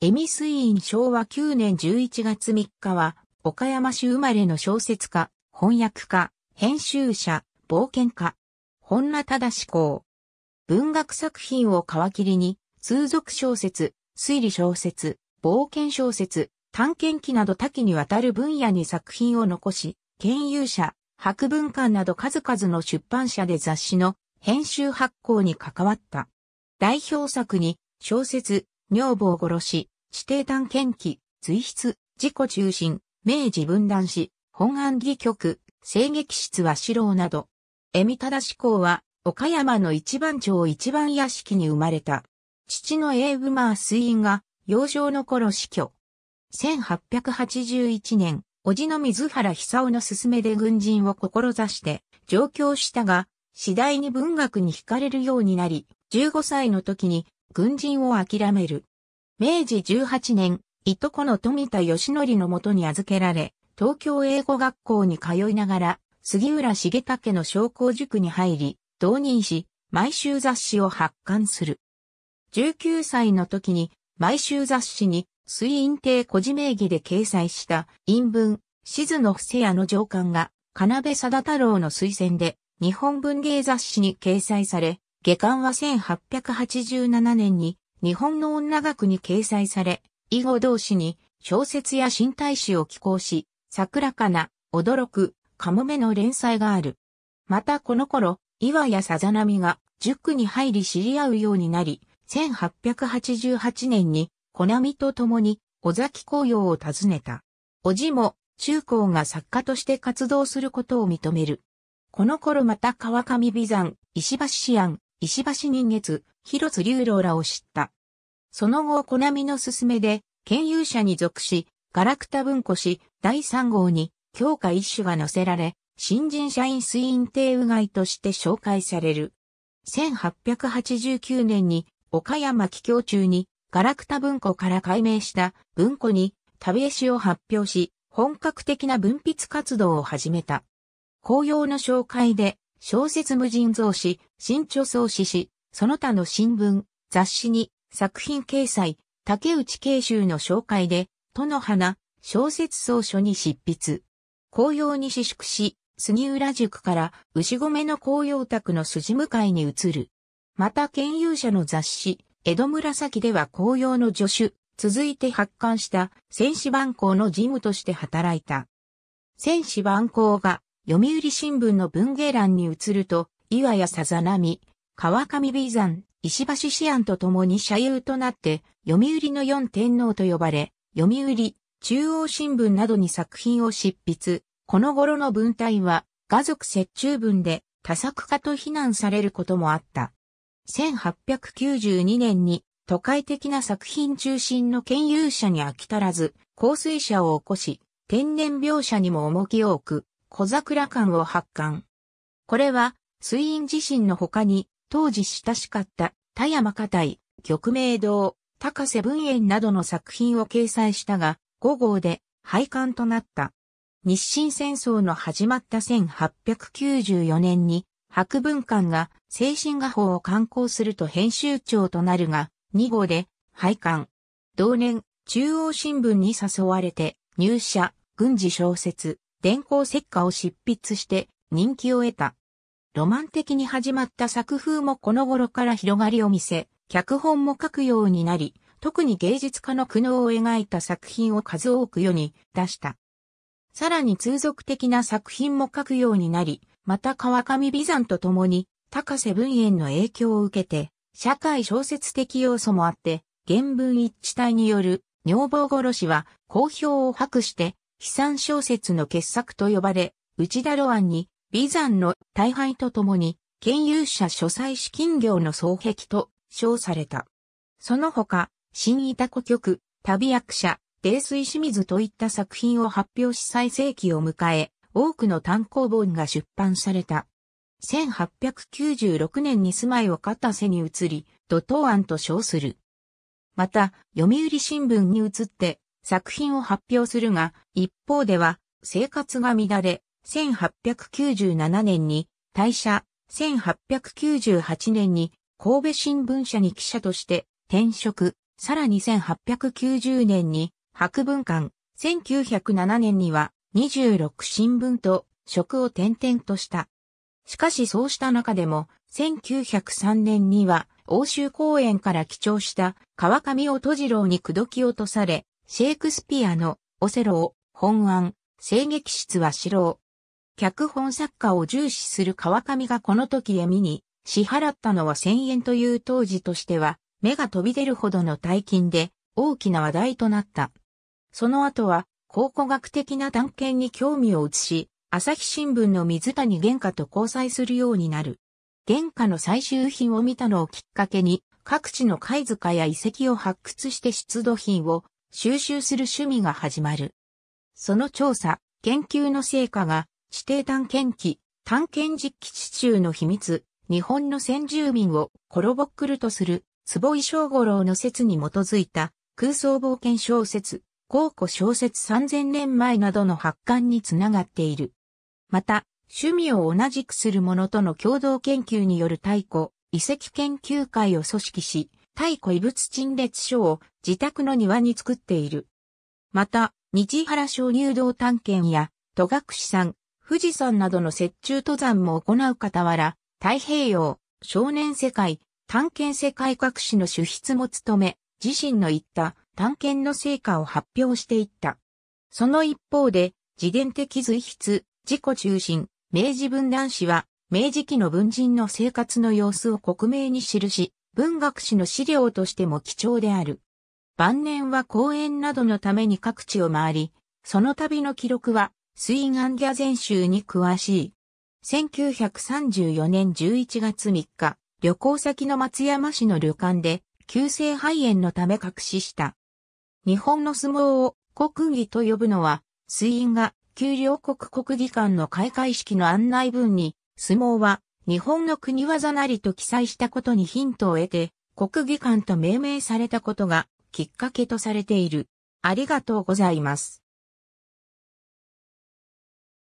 エミスーン昭和9年11月3日は、岡山市生まれの小説家、翻訳家、編集者、冒険家、本名志公。文学作品を皮切りに、通俗小説、推理小説、冒険小説、探検記など多岐にわたる分野に作品を残し、研究者、博文館など数々の出版社で雑誌の編集発行に関わった。代表作に小説、女房殺し、指定探検機、随筆、自己中心、明治分断し、本案議局、聖撃室は四郎など。江見忠志向は、岡山の一番町一番屋敷に生まれた。父のエーブマー水院が、幼少の頃死去。1881年、叔父の水原久夫の勧めで軍人を志して、上京したが、次第に文学に惹かれるようになり、15歳の時に軍人を諦める。明治18年、いとこの富田義則のもとに預けられ、東京英語学校に通いながら、杉浦重武の商工塾に入り、導入し、毎週雑誌を発刊する。19歳の時に、毎週雑誌に、水印亭孤児名義で掲載した陰文、静野伏也の上官が、金部貞太郎の推薦で、日本文芸雑誌に掲載され、下巻は1887年に日本の女学に掲載され、以後同士に小説や新体詩を寄稿し、桜かな、驚く、かもめの連載がある。またこの頃、岩やさざが1が塾に入り知り合うようになり、1888年に、小波と共に、尾崎紅葉を訪ねた。おじも、中高が作家として活動することを認める。この頃また川上美山、石橋志安、石橋人月、広津龍郎らを知った。その後、コナミの勧めで、研究者に属し、ガラクタ文庫誌第3号に、強化一種が載せられ、新人社員推員定うがいとして紹介される。1889年に、岡山帰郷中に、ガラクタ文庫から改名した文庫に、旅絵を発表し、本格的な文筆活動を始めた。紅葉の紹介で、小説無尽蔵誌、新著創始誌、その他の新聞、雑誌に作品掲載、竹内慶州の紹介で、都の花、小説草書に執筆。紅葉に私粛し、杉浦塾から牛込の紅葉宅の筋向かいに移る。また研究者の雑誌、江戸紫では紅葉の助手、続いて発刊した戦士番号の事務として働いた。戦士番号が読売新聞の文芸欄に移ると、岩屋さざ波、川上美山、石橋志安と共に社友となって、読売の四天皇と呼ばれ、読売、中央新聞などに作品を執筆。この頃の文体は、画族折衷文で多作家と非難されることもあった。1892年に都会的な作品中心の研究者に飽き足らず、香水者を起こし、天然描写にも重きを置く、小桜館を発刊。これは、水院自身の他に、当時親しかった田山家台、玉明堂、高瀬文園などの作品を掲載したが、5号で廃刊となった。日清戦争の始まった1894年に、博文館が精神画法を刊行すると編集長となるが、2号で廃刊。同年、中央新聞に誘われて、入社、軍事小説、電光石火を執筆して人気を得た。ロマン的に始まった作風もこの頃から広がりを見せ、脚本も書くようになり、特に芸術家の苦悩を描いた作品を数多く世に出した。さらに通俗的な作品も書くようになり、また川上美山と共に、高瀬文彦の影響を受けて、社会小説的要素もあって、原文一致体による女房殺しは好評を博して、悲惨小説の傑作と呼ばれ、内田露庵に、美山の大敗とともに、権有者書斎資金業の双璧と称された。その他、新板子局、旅役者、泥水清水といった作品を発表し最盛期を迎え、多くの単行本が出版された。1896年に住まいを片瀬に移り、土東庵と称する。また、読売新聞に移って、作品を発表するが、一方では、生活が乱れ、1897年に退社、1898年に神戸新聞社に記者として転職、さらに1890年に博文館、1907年には26新聞と職を転々とした。しかしそうした中でも、1903年には欧州公演から帰帳した川上をじろ郎に口説き落とされ、シェイクスピアのオセロを本案、声劇室は素郎。脚本作家を重視する川上がこの時闇に支払ったのは1000円という当時としては目が飛び出るほどの大金で大きな話題となった。その後は考古学的な探検に興味を移し、朝日新聞の水谷玄花と交際するようになる。玄花の最終品を見たのをきっかけに、各地の貝塚や遺跡を発掘して出土品を収集する趣味が始まる。その調査、研究の成果が、地底探検機、探検実機地中の秘密、日本の先住民をコロボックルとする、坪井正五郎の説に基づいた空想冒険小説、考古小説3000年前などの発刊につながっている。また、趣味を同じくする者との共同研究による太古、遺跡研究会を組織し、太古遺物陳列所を自宅の庭に作っている。また、日原鍾乳洞探検や、戸隠山、富士山などの雪中登山も行う傍ら、太平洋、少年世界、探検世界各種の主筆も務め、自身の言った探検の成果を発表していった。その一方で、自伝的随筆、自己中心、明治文男子は、明治期の文人の生活の様子を克明に記し、文学史の資料としても貴重である。晩年は講演などのために各地を回り、その旅の記録は、水岸ギャ全集に詳しい。1934年11月3日、旅行先の松山市の旅館で、急性肺炎のため隠しした。日本の相撲を国技と呼ぶのは、水印が、給料国国技館の開会式の案内文に、相撲は日本の国技なりと記載したことにヒントを得て、国技館と命名されたことがきっかけとされている。ありがとうございます。